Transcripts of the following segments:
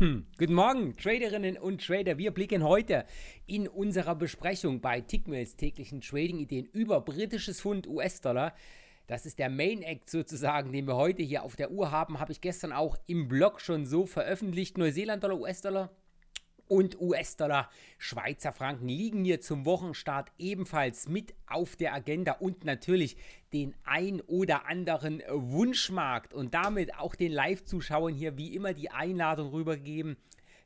Hm. Guten Morgen, Traderinnen und Trader. Wir blicken heute in unserer Besprechung bei Tickmills täglichen Trading-Ideen über britisches Pfund US-Dollar. Das ist der Main Act sozusagen, den wir heute hier auf der Uhr haben. Habe ich gestern auch im Blog schon so veröffentlicht. Neuseeland-Dollar, US-Dollar und US-Dollar, Schweizer Franken liegen hier zum Wochenstart ebenfalls mit auf der Agenda und natürlich den ein oder anderen Wunschmarkt und damit auch den Live-Zuschauern hier wie immer die Einladung rübergegeben.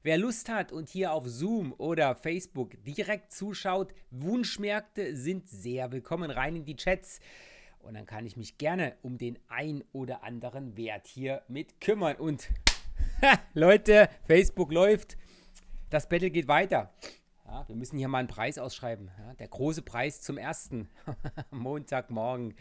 Wer Lust hat und hier auf Zoom oder Facebook direkt zuschaut, Wunschmärkte sind sehr willkommen rein in die Chats. Und dann kann ich mich gerne um den ein oder anderen Wert hier mit kümmern. Und Leute, Facebook läuft. Das Battle geht weiter. Ja, wir müssen hier mal einen Preis ausschreiben. Ja, der große Preis zum ersten. Montagmorgen.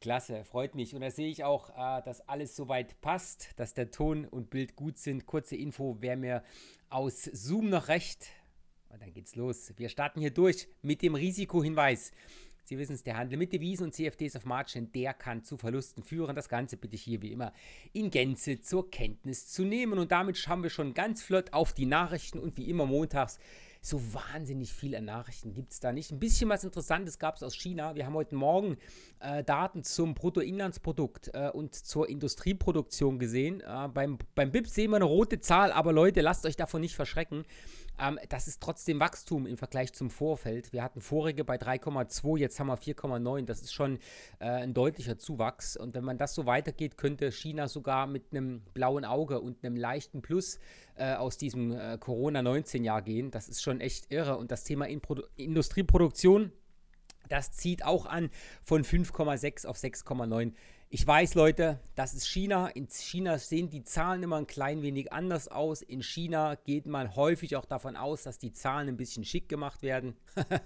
Klasse, freut mich. Und da sehe ich auch, äh, dass alles soweit passt, dass der Ton und Bild gut sind. Kurze Info, wer mir aus Zoom noch recht. Und dann geht's los. Wir starten hier durch mit dem Risikohinweis. Sie wissen es, der Handel mit Devisen und CFDs auf Margin, der kann zu Verlusten führen. Das Ganze bitte ich hier wie immer in Gänze zur Kenntnis zu nehmen. Und damit schauen wir schon ganz flott auf die Nachrichten und wie immer montags. So wahnsinnig viel an Nachrichten gibt es da nicht. Ein bisschen was Interessantes gab es aus China. Wir haben heute Morgen äh, Daten zum Bruttoinlandsprodukt äh, und zur Industrieproduktion gesehen. Äh, beim, beim BIP sehen wir eine rote Zahl, aber Leute, lasst euch davon nicht verschrecken. Ähm, das ist trotzdem Wachstum im Vergleich zum Vorfeld. Wir hatten vorige bei 3,2, jetzt haben wir 4,9. Das ist schon äh, ein deutlicher Zuwachs. Und wenn man das so weitergeht, könnte China sogar mit einem blauen Auge und einem leichten Plus äh, aus diesem äh, Corona-19-Jahr gehen. Das ist schon echt irre. Und das Thema Inprodu Industrieproduktion, das zieht auch an von 5,6 auf 6,9 ich weiß, Leute, das ist China. In China sehen die Zahlen immer ein klein wenig anders aus. In China geht man häufig auch davon aus, dass die Zahlen ein bisschen schick gemacht werden.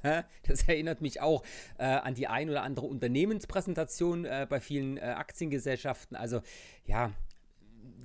das erinnert mich auch äh, an die ein oder andere Unternehmenspräsentation äh, bei vielen äh, Aktiengesellschaften. Also ja,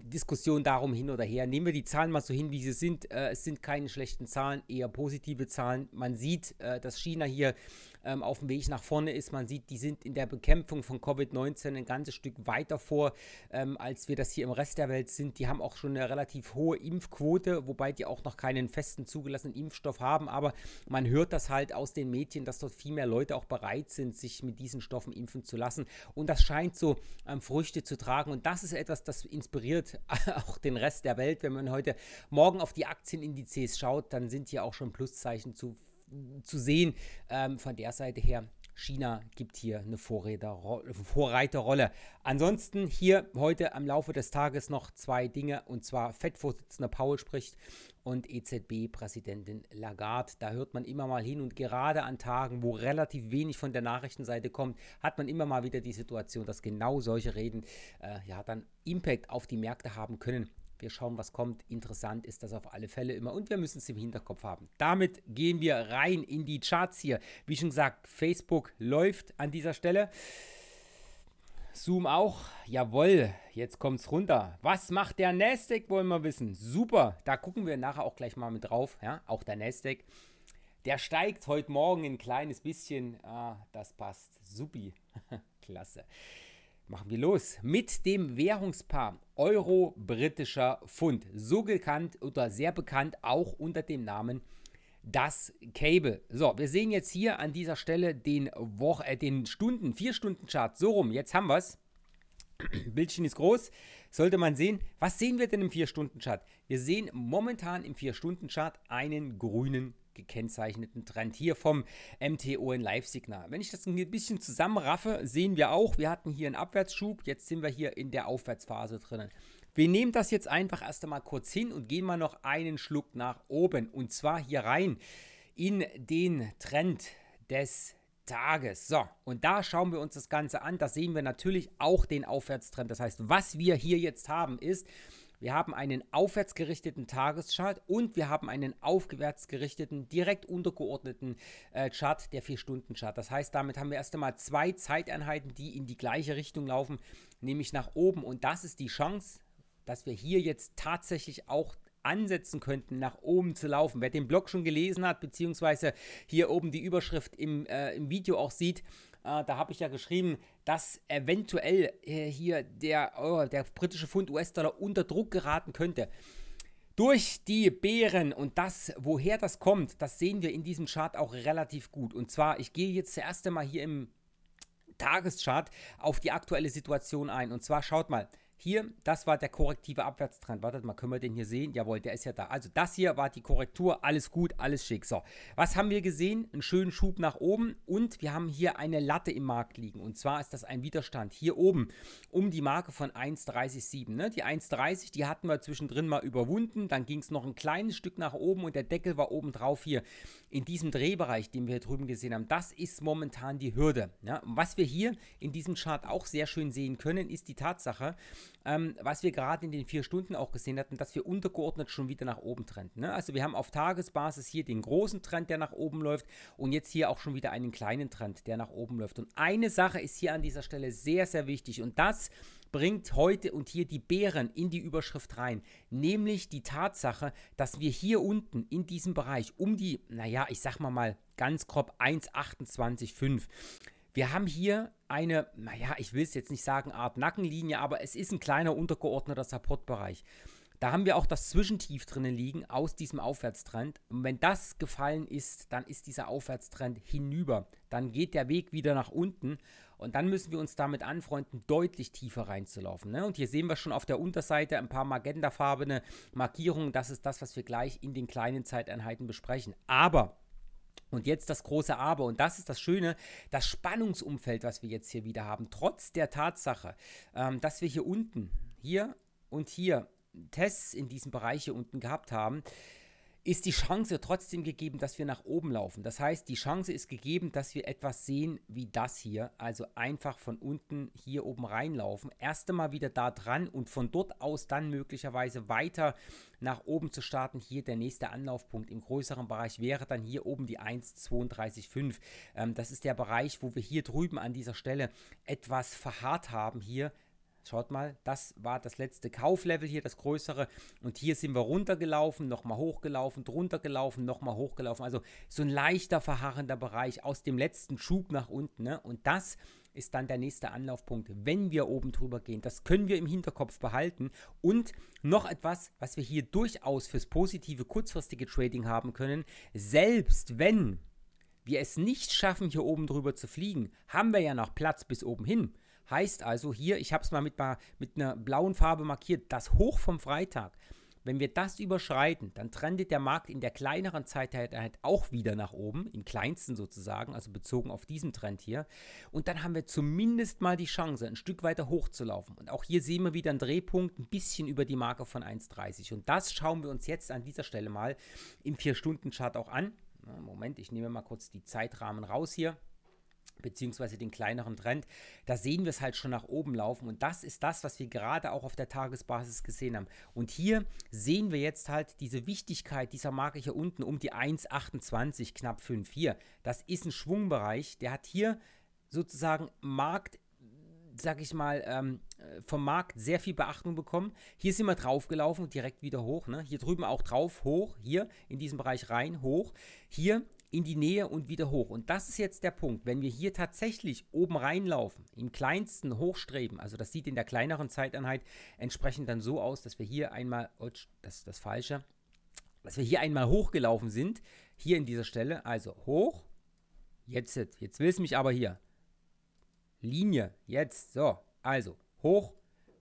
Diskussion darum hin oder her. Nehmen wir die Zahlen mal so hin, wie sie sind. Äh, es sind keine schlechten Zahlen, eher positive Zahlen. Man sieht, äh, dass China hier ähm, auf dem Weg nach vorne ist. Man sieht, die sind in der Bekämpfung von Covid-19 ein ganzes Stück weiter vor, ähm, als wir das hier im Rest der Welt sind. Die haben auch schon eine relativ hohe Impfquote, wobei die auch noch keinen festen zugelassenen Impfstoff haben. Aber man hört das halt aus den Medien, dass dort viel mehr Leute auch bereit sind, sich mit diesen Stoffen impfen zu lassen. Und das scheint so ähm, Früchte zu tragen. Und das ist etwas, das inspiriert auch den Rest der Welt. Wenn man heute morgen auf die Aktienindizes schaut, dann sind hier auch schon Pluszeichen zu zu sehen. Ähm, von der Seite her, China gibt hier eine Vorreiterrolle. Ansonsten hier heute am Laufe des Tages noch zwei Dinge und zwar FED-Vorsitzender Paul spricht und EZB-Präsidentin Lagarde. Da hört man immer mal hin und gerade an Tagen, wo relativ wenig von der Nachrichtenseite kommt, hat man immer mal wieder die Situation, dass genau solche Reden äh, ja dann Impact auf die Märkte haben können. Wir schauen, was kommt. Interessant ist das auf alle Fälle immer und wir müssen es im Hinterkopf haben. Damit gehen wir rein in die Charts hier. Wie schon gesagt, Facebook läuft an dieser Stelle. Zoom auch. Jawohl, jetzt kommt's runter. Was macht der Nasdaq, wollen wir wissen. Super, da gucken wir nachher auch gleich mal mit drauf. Ja, auch der Nasdaq. Der steigt heute Morgen ein kleines bisschen. Ah, das passt. Supi. Klasse. Machen wir los mit dem Währungspaar Euro-britischer Pfund, so bekannt oder sehr bekannt auch unter dem Namen das Cable. So, wir sehen jetzt hier an dieser Stelle den, Woche, äh, den Stunden, 4-Stunden-Chart. So rum, jetzt haben wir es. Bildchen ist groß, sollte man sehen. Was sehen wir denn im 4-Stunden-Chart? Wir sehen momentan im 4-Stunden-Chart einen grünen gekennzeichneten Trend hier vom MTO in Live-Signal. Wenn ich das ein bisschen zusammenraffe, sehen wir auch, wir hatten hier einen Abwärtsschub, jetzt sind wir hier in der Aufwärtsphase drinnen. Wir nehmen das jetzt einfach erst einmal kurz hin und gehen mal noch einen Schluck nach oben und zwar hier rein in den Trend des Tages. So, und da schauen wir uns das Ganze an. Da sehen wir natürlich auch den Aufwärtstrend. Das heißt, was wir hier jetzt haben, ist, wir haben einen aufwärts gerichteten Tageschart und wir haben einen aufwärts gerichteten, direkt untergeordneten äh, Chart, der 4-Stunden-Chart. Das heißt, damit haben wir erst einmal zwei Zeiteinheiten, die in die gleiche Richtung laufen, nämlich nach oben. Und das ist die Chance, dass wir hier jetzt tatsächlich auch ansetzen könnten, nach oben zu laufen. Wer den Blog schon gelesen hat, beziehungsweise hier oben die Überschrift im, äh, im Video auch sieht, äh, da habe ich ja geschrieben, dass eventuell äh, hier der, oh, der britische Pfund US-Dollar unter Druck geraten könnte. Durch die Bären und das, woher das kommt, das sehen wir in diesem Chart auch relativ gut. Und zwar, ich gehe jetzt zuerst einmal hier im Tageschart auf die aktuelle Situation ein. Und zwar schaut mal, hier, das war der korrektive Abwärtstrend. Wartet mal, können wir den hier sehen? Jawohl, der ist ja da. Also das hier war die Korrektur. Alles gut, alles schick. So, was haben wir gesehen? Einen schönen Schub nach oben und wir haben hier eine Latte im Markt liegen. Und zwar ist das ein Widerstand hier oben um die Marke von 1,37. Ne? Die 1,30, die hatten wir zwischendrin mal überwunden. Dann ging es noch ein kleines Stück nach oben und der Deckel war oben drauf hier in diesem Drehbereich, den wir hier drüben gesehen haben. Das ist momentan die Hürde. Ja? Ne? Was wir hier in diesem Chart auch sehr schön sehen können, ist die Tatsache, ähm, was wir gerade in den vier Stunden auch gesehen hatten, dass wir untergeordnet schon wieder nach oben trenden. Ne? Also wir haben auf Tagesbasis hier den großen Trend, der nach oben läuft und jetzt hier auch schon wieder einen kleinen Trend, der nach oben läuft. Und eine Sache ist hier an dieser Stelle sehr, sehr wichtig und das bringt heute und hier die Bären in die Überschrift rein, nämlich die Tatsache, dass wir hier unten in diesem Bereich um die, naja, ich sag mal mal ganz grob 1,28,5 wir haben hier eine, naja, ich will es jetzt nicht sagen Art Nackenlinie, aber es ist ein kleiner untergeordneter Supportbereich. Da haben wir auch das Zwischentief drinnen liegen aus diesem Aufwärtstrend. Und wenn das gefallen ist, dann ist dieser Aufwärtstrend hinüber. Dann geht der Weg wieder nach unten. Und dann müssen wir uns damit anfreunden, deutlich tiefer reinzulaufen. Ne? Und hier sehen wir schon auf der Unterseite ein paar magentafarbene Markierungen. Das ist das, was wir gleich in den kleinen Zeiteinheiten besprechen. Aber und jetzt das große Aber, und das ist das Schöne, das Spannungsumfeld, was wir jetzt hier wieder haben, trotz der Tatsache, ähm, dass wir hier unten, hier und hier Tests in diesem Bereich hier unten gehabt haben, ist die Chance trotzdem gegeben, dass wir nach oben laufen. Das heißt, die Chance ist gegeben, dass wir etwas sehen wie das hier. Also einfach von unten hier oben reinlaufen. Erst einmal wieder da dran und von dort aus dann möglicherweise weiter nach oben zu starten. Hier der nächste Anlaufpunkt im größeren Bereich wäre dann hier oben die 1,32,5. Ähm, das ist der Bereich, wo wir hier drüben an dieser Stelle etwas verharrt haben hier Schaut mal, das war das letzte Kauflevel hier, das größere. Und hier sind wir runtergelaufen, nochmal hochgelaufen, drunter gelaufen, nochmal hochgelaufen. Also so ein leichter verharrender Bereich aus dem letzten Schub nach unten. Ne? Und das ist dann der nächste Anlaufpunkt, wenn wir oben drüber gehen. Das können wir im Hinterkopf behalten. Und noch etwas, was wir hier durchaus fürs positive, kurzfristige Trading haben können. Selbst wenn wir es nicht schaffen, hier oben drüber zu fliegen, haben wir ja noch Platz bis oben hin. Heißt also hier, ich habe es mal mit, mit einer blauen Farbe markiert, das Hoch vom Freitag. Wenn wir das überschreiten, dann trendet der Markt in der kleineren Zeiteinheit halt, halt auch wieder nach oben, im kleinsten sozusagen, also bezogen auf diesen Trend hier. Und dann haben wir zumindest mal die Chance, ein Stück weiter hochzulaufen. Und auch hier sehen wir wieder einen Drehpunkt, ein bisschen über die Marke von 1,30. Und das schauen wir uns jetzt an dieser Stelle mal im 4-Stunden-Chart auch an. Moment, ich nehme mal kurz die Zeitrahmen raus hier beziehungsweise den kleineren Trend, da sehen wir es halt schon nach oben laufen und das ist das, was wir gerade auch auf der Tagesbasis gesehen haben. Und hier sehen wir jetzt halt diese Wichtigkeit dieser Marke hier unten um die 1,28 knapp 5 hier. Das ist ein Schwungbereich, der hat hier sozusagen Markt sag ich mal, ähm, äh, vom Markt sehr viel Beachtung bekommen. Hier sind wir draufgelaufen, direkt wieder hoch. Ne? Hier drüben auch drauf, hoch, hier in diesem Bereich rein, hoch. Hier in die Nähe und wieder hoch. Und das ist jetzt der Punkt. Wenn wir hier tatsächlich oben reinlaufen, im kleinsten hochstreben, also das sieht in der kleineren Zeiteinheit entsprechend dann so aus, dass wir hier einmal, utsch, das ist das Falsche, dass wir hier einmal hochgelaufen sind, hier in dieser Stelle, also hoch, jetzt, jetzt will es mich aber hier, Linie, jetzt, so, also hoch,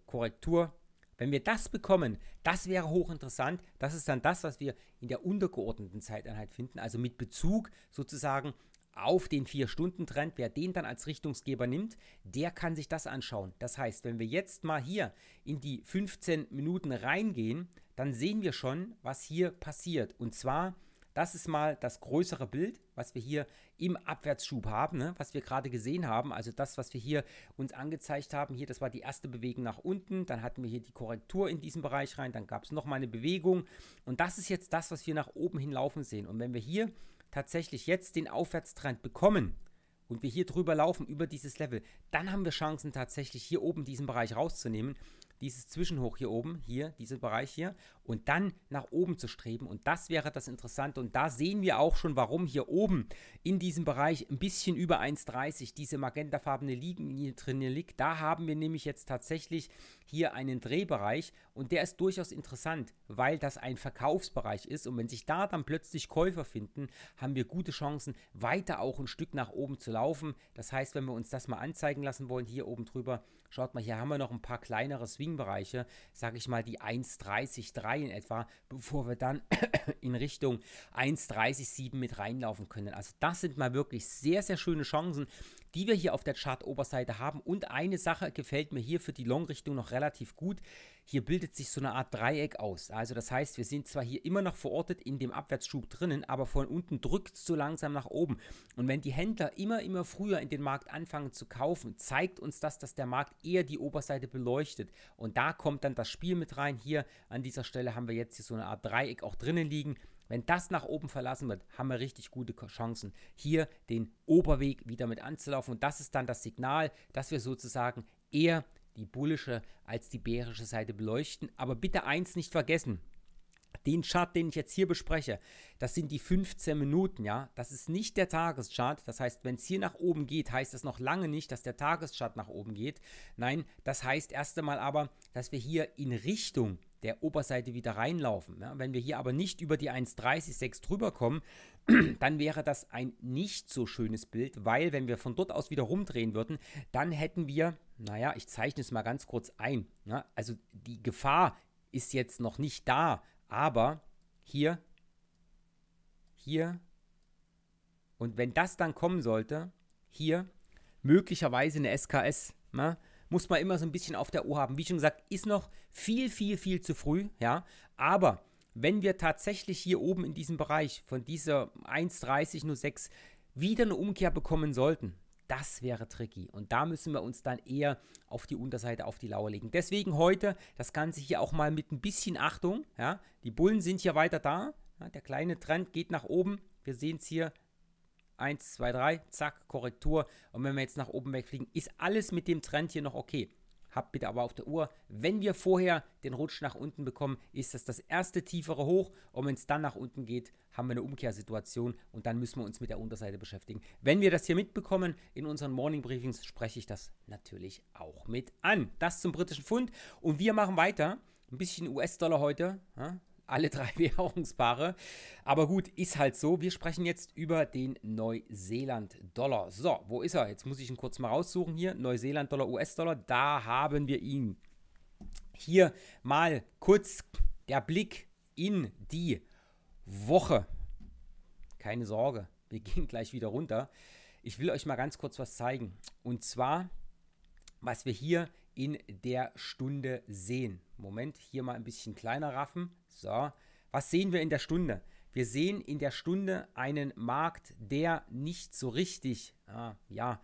Korrektur, wenn wir das bekommen, das wäre hochinteressant. Das ist dann das, was wir in der untergeordneten Zeiteinheit finden, also mit Bezug sozusagen auf den vier stunden trend Wer den dann als Richtungsgeber nimmt, der kann sich das anschauen. Das heißt, wenn wir jetzt mal hier in die 15 Minuten reingehen, dann sehen wir schon, was hier passiert. Und zwar das ist mal das größere Bild, was wir hier im Abwärtsschub haben, ne? was wir gerade gesehen haben. Also das, was wir hier uns angezeigt haben. Hier, das war die erste Bewegung nach unten. Dann hatten wir hier die Korrektur in diesen Bereich rein. Dann gab es nochmal eine Bewegung. Und das ist jetzt das, was wir nach oben hin laufen sehen. Und wenn wir hier tatsächlich jetzt den Aufwärtstrend bekommen, und wir hier drüber laufen, über dieses Level, dann haben wir Chancen tatsächlich hier oben diesen Bereich rauszunehmen dieses Zwischenhoch hier oben, hier, diesen Bereich hier, und dann nach oben zu streben. Und das wäre das Interessante. Und da sehen wir auch schon, warum hier oben in diesem Bereich ein bisschen über 1,30 diese magentafarbene Linie drin liegt. Da haben wir nämlich jetzt tatsächlich hier einen Drehbereich und der ist durchaus interessant, weil das ein Verkaufsbereich ist. Und wenn sich da dann plötzlich Käufer finden, haben wir gute Chancen, weiter auch ein Stück nach oben zu laufen. Das heißt, wenn wir uns das mal anzeigen lassen wollen, hier oben drüber, Schaut mal, hier haben wir noch ein paar kleinere Swing-Bereiche, sage ich mal die 1,30,3 in etwa, bevor wir dann in Richtung 1,30,7 mit reinlaufen können. Also das sind mal wirklich sehr, sehr schöne Chancen, die wir hier auf der Chart-Oberseite haben. Und eine Sache gefällt mir hier für die Long-Richtung noch relativ gut. Hier bildet sich so eine Art Dreieck aus. Also das heißt, wir sind zwar hier immer noch verortet in dem Abwärtsschub drinnen, aber von unten drückt es so langsam nach oben. Und wenn die Händler immer, immer früher in den Markt anfangen zu kaufen, zeigt uns das, dass der Markt eher die Oberseite beleuchtet. Und da kommt dann das Spiel mit rein. Hier an dieser Stelle haben wir jetzt hier so eine Art Dreieck auch drinnen liegen. Wenn das nach oben verlassen wird, haben wir richtig gute Chancen, hier den Oberweg wieder mit anzulaufen. Und das ist dann das Signal, dass wir sozusagen eher die bullische als die bärische Seite beleuchten. Aber bitte eins nicht vergessen. Den Chart, den ich jetzt hier bespreche, das sind die 15 Minuten, ja. Das ist nicht der Tageschart. Das heißt, wenn es hier nach oben geht, heißt das noch lange nicht, dass der Tageschart nach oben geht. Nein, das heißt erst einmal aber, dass wir hier in Richtung der Oberseite wieder reinlaufen. Ja, wenn wir hier aber nicht über die 1,30,6 drüber kommen, dann wäre das ein nicht so schönes Bild, weil wenn wir von dort aus wieder rumdrehen würden, dann hätten wir naja, ich zeichne es mal ganz kurz ein. Ne? Also die Gefahr ist jetzt noch nicht da, aber hier, hier und wenn das dann kommen sollte, hier möglicherweise eine SKS, ne? muss man immer so ein bisschen auf der Uhr haben. Wie schon gesagt, ist noch viel, viel, viel zu früh, ja, aber wenn wir tatsächlich hier oben in diesem Bereich von dieser 1,3006 wieder eine Umkehr bekommen sollten, das wäre tricky. Und da müssen wir uns dann eher auf die Unterseite, auf die Lauer legen. Deswegen heute das Ganze hier auch mal mit ein bisschen Achtung. Ja? Die Bullen sind hier weiter da. Ja, der kleine Trend geht nach oben. Wir sehen es hier. 1, 2, 3, zack, Korrektur. Und wenn wir jetzt nach oben wegfliegen, ist alles mit dem Trend hier noch okay. Habt bitte aber auf der Uhr, wenn wir vorher den Rutsch nach unten bekommen, ist das das erste tiefere Hoch. Und wenn es dann nach unten geht, haben wir eine Umkehrsituation und dann müssen wir uns mit der Unterseite beschäftigen. Wenn wir das hier mitbekommen in unseren Morning Briefings, spreche ich das natürlich auch mit an. Das zum britischen Pfund. Und wir machen weiter. Ein bisschen US-Dollar heute alle drei Währungspaare. Aber gut, ist halt so. Wir sprechen jetzt über den Neuseeland-Dollar. So, wo ist er? Jetzt muss ich ihn kurz mal raussuchen hier. Neuseeland-Dollar, US-Dollar. Da haben wir ihn. Hier mal kurz der Blick in die Woche. Keine Sorge, wir gehen gleich wieder runter. Ich will euch mal ganz kurz was zeigen. Und zwar, was wir hier in der Stunde sehen. Moment, hier mal ein bisschen kleiner raffen. So, was sehen wir in der Stunde? Wir sehen in der Stunde einen Markt, der nicht so richtig, ah, ja,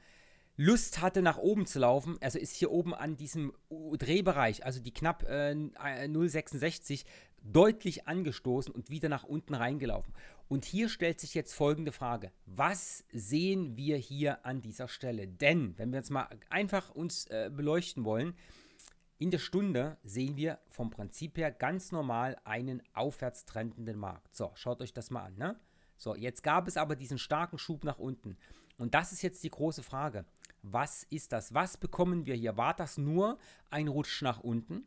Lust hatte, nach oben zu laufen, also ist hier oben an diesem Drehbereich, also die knapp äh, 0,66, deutlich angestoßen und wieder nach unten reingelaufen. Und hier stellt sich jetzt folgende Frage. Was sehen wir hier an dieser Stelle? Denn, wenn wir uns mal einfach uns äh, beleuchten wollen, in der Stunde sehen wir vom Prinzip her ganz normal einen aufwärts trendenden Markt. So, schaut euch das mal an. Ne? So, jetzt gab es aber diesen starken Schub nach unten. Und das ist jetzt die große Frage. Was ist das? Was bekommen wir hier? War das nur ein Rutsch nach unten?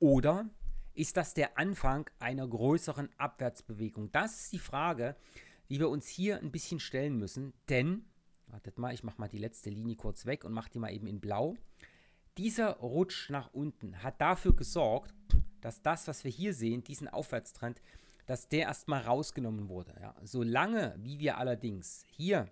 Oder ist das der Anfang einer größeren Abwärtsbewegung? Das ist die Frage, die wir uns hier ein bisschen stellen müssen. Denn, wartet mal, ich mache mal die letzte Linie kurz weg und mache die mal eben in blau. Dieser Rutsch nach unten hat dafür gesorgt, dass das, was wir hier sehen, diesen Aufwärtstrend, dass der erstmal rausgenommen wurde. Ja. Solange wie wir allerdings hier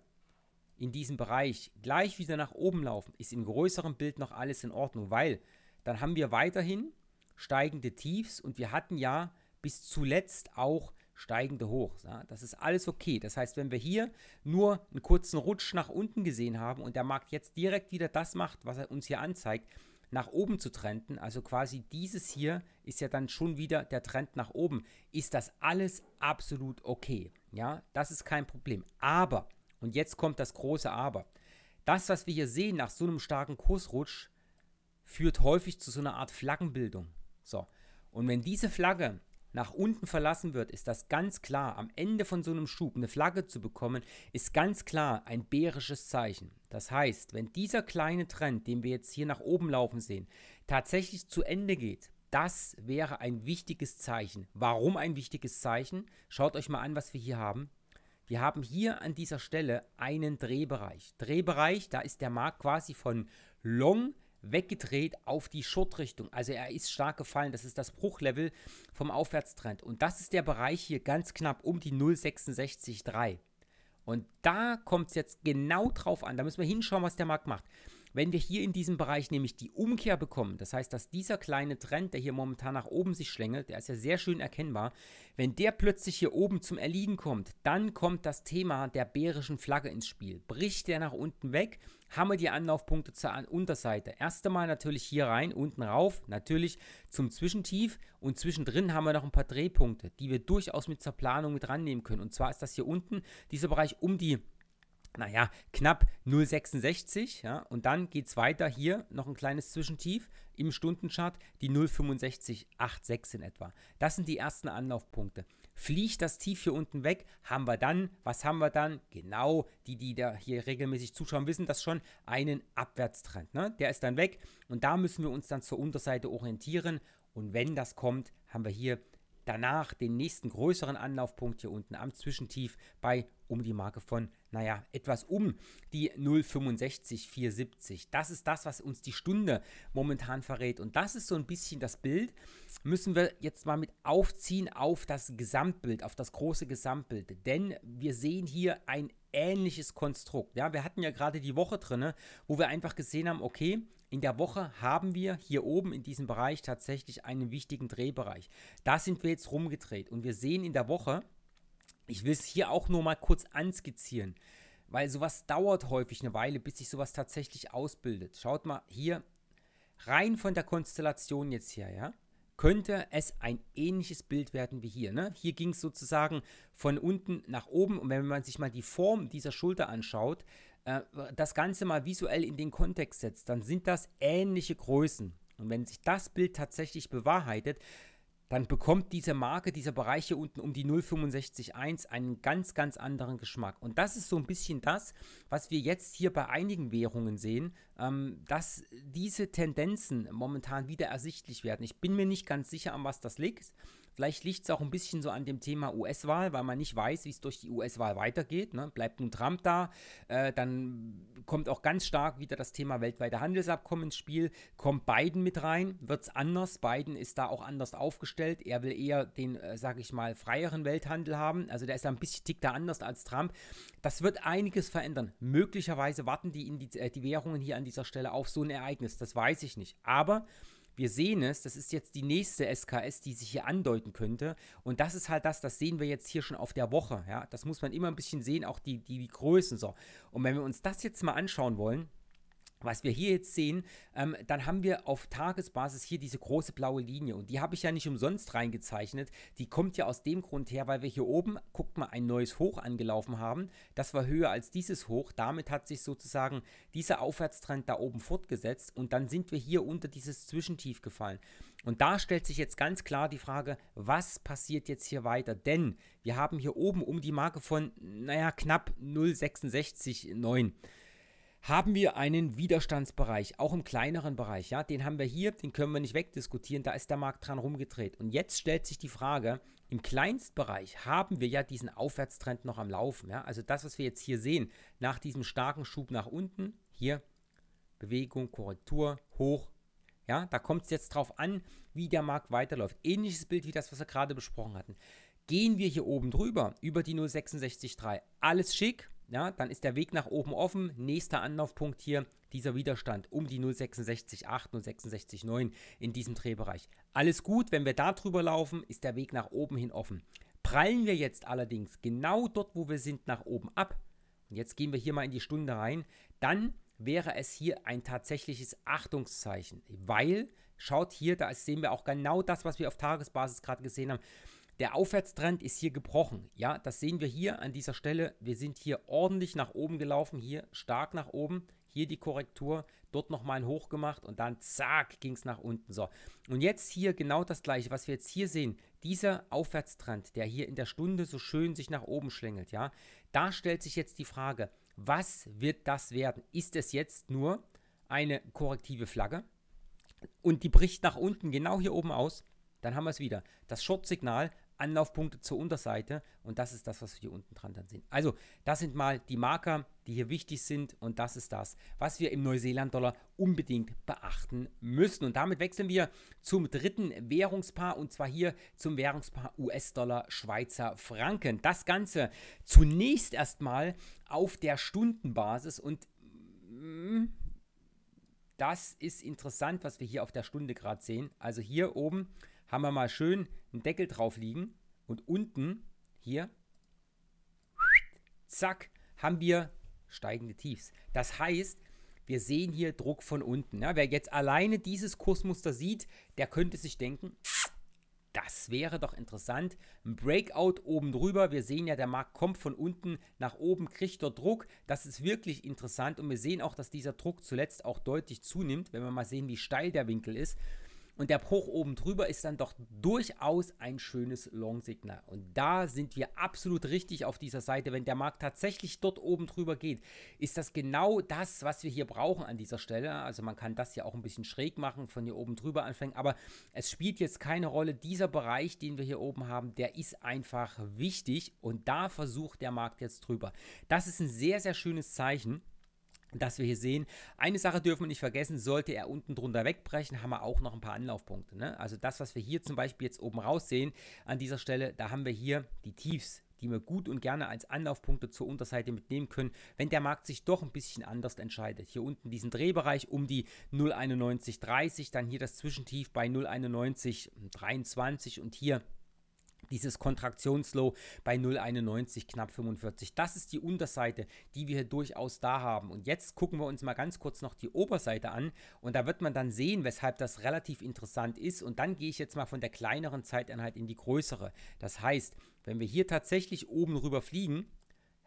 in diesem Bereich gleich wieder nach oben laufen, ist im größeren Bild noch alles in Ordnung, weil dann haben wir weiterhin steigende Tiefs und wir hatten ja bis zuletzt auch steigende Hochs. Ja? Das ist alles okay. Das heißt, wenn wir hier nur einen kurzen Rutsch nach unten gesehen haben und der Markt jetzt direkt wieder das macht, was er uns hier anzeigt, nach oben zu trenden, also quasi dieses hier ist ja dann schon wieder der Trend nach oben, ist das alles absolut okay. Ja, das ist kein Problem. Aber, und jetzt kommt das große Aber, das, was wir hier sehen nach so einem starken Kursrutsch, führt häufig zu so einer Art Flaggenbildung. So, und wenn diese Flagge nach unten verlassen wird, ist das ganz klar. Am Ende von so einem Schub eine Flagge zu bekommen, ist ganz klar ein bärisches Zeichen. Das heißt, wenn dieser kleine Trend, den wir jetzt hier nach oben laufen sehen, tatsächlich zu Ende geht, das wäre ein wichtiges Zeichen. Warum ein wichtiges Zeichen? Schaut euch mal an, was wir hier haben. Wir haben hier an dieser Stelle einen Drehbereich. Drehbereich, da ist der Markt quasi von Long weggedreht auf die Schottrichtung. Also er ist stark gefallen. Das ist das Bruchlevel vom Aufwärtstrend. Und das ist der Bereich hier ganz knapp um die 0,66,3. Und da kommt es jetzt genau drauf an. Da müssen wir hinschauen, was der Markt macht. Wenn wir hier in diesem Bereich nämlich die Umkehr bekommen, das heißt, dass dieser kleine Trend, der hier momentan nach oben sich schlängelt, der ist ja sehr schön erkennbar, wenn der plötzlich hier oben zum Erliegen kommt, dann kommt das Thema der bärischen Flagge ins Spiel. Bricht der nach unten weg, haben wir die Anlaufpunkte zur Unterseite. Erste Mal natürlich hier rein, unten rauf, natürlich zum Zwischentief und zwischendrin haben wir noch ein paar Drehpunkte, die wir durchaus mit zur Planung mit rannehmen können. Und zwar ist das hier unten, dieser Bereich um die naja, knapp 0,66. Ja, und dann geht es weiter hier, noch ein kleines Zwischentief im Stundenchart, die 0,6586 in etwa. Das sind die ersten Anlaufpunkte. Fliegt das Tief hier unten weg, haben wir dann, was haben wir dann? Genau, die, die da hier regelmäßig zuschauen, wissen das schon, einen Abwärtstrend. Ne? Der ist dann weg und da müssen wir uns dann zur Unterseite orientieren. Und wenn das kommt, haben wir hier danach den nächsten größeren Anlaufpunkt hier unten am Zwischentief bei um die Marke von naja, etwas um die 0,65-470. Das ist das, was uns die Stunde momentan verrät. Und das ist so ein bisschen das Bild, müssen wir jetzt mal mit aufziehen auf das Gesamtbild, auf das große Gesamtbild. Denn wir sehen hier ein ähnliches Konstrukt. Ja, wir hatten ja gerade die Woche drin, ne, wo wir einfach gesehen haben, okay, in der Woche haben wir hier oben in diesem Bereich tatsächlich einen wichtigen Drehbereich. Da sind wir jetzt rumgedreht und wir sehen in der Woche, ich will es hier auch nur mal kurz anskizzieren, weil sowas dauert häufig eine Weile, bis sich sowas tatsächlich ausbildet. Schaut mal hier, rein von der Konstellation jetzt her, ja, könnte es ein ähnliches Bild werden wie hier. Ne? Hier ging es sozusagen von unten nach oben und wenn man sich mal die Form dieser Schulter anschaut, äh, das Ganze mal visuell in den Kontext setzt, dann sind das ähnliche Größen. Und wenn sich das Bild tatsächlich bewahrheitet, dann bekommt diese Marke, dieser Bereich hier unten um die 0,651 einen ganz, ganz anderen Geschmack. Und das ist so ein bisschen das, was wir jetzt hier bei einigen Währungen sehen, ähm, dass diese Tendenzen momentan wieder ersichtlich werden. Ich bin mir nicht ganz sicher, an was das liegt. Vielleicht liegt es auch ein bisschen so an dem Thema US-Wahl, weil man nicht weiß, wie es durch die US-Wahl weitergeht. Ne? Bleibt nun Trump da, äh, dann kommt auch ganz stark wieder das Thema weltweite Handelsabkommen ins Spiel. Kommt Biden mit rein, wird es anders. Biden ist da auch anders aufgestellt. Er will eher den, äh, sage ich mal, freieren Welthandel haben. Also der ist da ein bisschen tick da anders als Trump. Das wird einiges verändern. Möglicherweise warten die, die, äh, die Währungen hier an dieser Stelle auf so ein Ereignis. Das weiß ich nicht. Aber wir sehen es, das ist jetzt die nächste SKS, die sich hier andeuten könnte. Und das ist halt das, das sehen wir jetzt hier schon auf der Woche. Ja? Das muss man immer ein bisschen sehen, auch die, die, die Größen. So. Und wenn wir uns das jetzt mal anschauen wollen, was wir hier jetzt sehen, ähm, dann haben wir auf Tagesbasis hier diese große blaue Linie und die habe ich ja nicht umsonst reingezeichnet. Die kommt ja aus dem Grund her, weil wir hier oben, guckt mal, ein neues Hoch angelaufen haben. Das war höher als dieses Hoch. Damit hat sich sozusagen dieser Aufwärtstrend da oben fortgesetzt und dann sind wir hier unter dieses Zwischentief gefallen. Und da stellt sich jetzt ganz klar die Frage, was passiert jetzt hier weiter? Denn wir haben hier oben um die Marke von, naja, knapp 0,669 haben wir einen Widerstandsbereich, auch im kleineren Bereich. Ja, den haben wir hier, den können wir nicht wegdiskutieren. Da ist der Markt dran rumgedreht. Und jetzt stellt sich die Frage: Im Kleinstbereich haben wir ja diesen Aufwärtstrend noch am Laufen. Ja, also das, was wir jetzt hier sehen, nach diesem starken Schub nach unten, hier Bewegung, Korrektur, hoch. Ja, da kommt es jetzt drauf an, wie der Markt weiterläuft. Ähnliches Bild wie das, was wir gerade besprochen hatten. Gehen wir hier oben drüber, über die 0,663. Alles schick, ja, dann ist der Weg nach oben offen. Nächster Anlaufpunkt hier, dieser Widerstand um die 0,66,8, 0,66,9 in diesem Drehbereich. Alles gut, wenn wir da drüber laufen, ist der Weg nach oben hin offen. Prallen wir jetzt allerdings genau dort, wo wir sind, nach oben ab, und jetzt gehen wir hier mal in die Stunde rein, dann wäre es hier ein tatsächliches Achtungszeichen, weil, schaut hier, da sehen wir auch genau das, was wir auf Tagesbasis gerade gesehen haben, der Aufwärtstrend ist hier gebrochen. Ja, das sehen wir hier an dieser Stelle. Wir sind hier ordentlich nach oben gelaufen, hier stark nach oben. Hier die Korrektur, dort nochmal ein Hoch gemacht und dann zack, ging es nach unten. So, und jetzt hier genau das gleiche, was wir jetzt hier sehen. Dieser Aufwärtstrend, der hier in der Stunde so schön sich nach oben schlängelt, ja, da stellt sich jetzt die Frage, was wird das werden? Ist es jetzt nur eine korrektive Flagge und die bricht nach unten genau hier oben aus? Dann haben wir es wieder. Das Short-Signal Anlaufpunkte zur Unterseite und das ist das, was wir hier unten dran dann sehen. Also, das sind mal die Marker, die hier wichtig sind und das ist das, was wir im Neuseeland-Dollar unbedingt beachten müssen. Und damit wechseln wir zum dritten Währungspaar und zwar hier zum Währungspaar US-Dollar, Schweizer Franken. Das Ganze zunächst erstmal auf der Stundenbasis und mm, das ist interessant, was wir hier auf der Stunde gerade sehen. Also hier oben haben wir mal schön einen Deckel drauf liegen und unten hier, zack, haben wir steigende Tiefs. Das heißt, wir sehen hier Druck von unten. Ja, ne? wer jetzt alleine dieses Kursmuster sieht, der könnte sich denken, das wäre doch interessant. Ein Breakout oben drüber. Wir sehen ja, der Markt kommt von unten nach oben, kriegt dort Druck. Das ist wirklich interessant und wir sehen auch, dass dieser Druck zuletzt auch deutlich zunimmt, wenn wir mal sehen, wie steil der Winkel ist. Und der Bruch oben drüber ist dann doch durchaus ein schönes Long-Signal. Und da sind wir absolut richtig auf dieser Seite. Wenn der Markt tatsächlich dort oben drüber geht, ist das genau das, was wir hier brauchen an dieser Stelle. Also man kann das ja auch ein bisschen schräg machen, von hier oben drüber anfangen. Aber es spielt jetzt keine Rolle. Dieser Bereich, den wir hier oben haben, der ist einfach wichtig. Und da versucht der Markt jetzt drüber. Das ist ein sehr, sehr schönes Zeichen das wir hier sehen. Eine Sache dürfen wir nicht vergessen, sollte er unten drunter wegbrechen, haben wir auch noch ein paar Anlaufpunkte. Ne? Also das, was wir hier zum Beispiel jetzt oben raus sehen, an dieser Stelle, da haben wir hier die Tiefs, die wir gut und gerne als Anlaufpunkte zur Unterseite mitnehmen können, wenn der Markt sich doch ein bisschen anders entscheidet. Hier unten diesen Drehbereich um die 0,9130, dann hier das Zwischentief bei 0,9123 und hier dieses Kontraktionslow bei 0,91 knapp 45. Das ist die Unterseite, die wir hier durchaus da haben. Und jetzt gucken wir uns mal ganz kurz noch die Oberseite an und da wird man dann sehen, weshalb das relativ interessant ist. Und dann gehe ich jetzt mal von der kleineren Zeiteinheit in die größere. Das heißt, wenn wir hier tatsächlich oben rüber fliegen,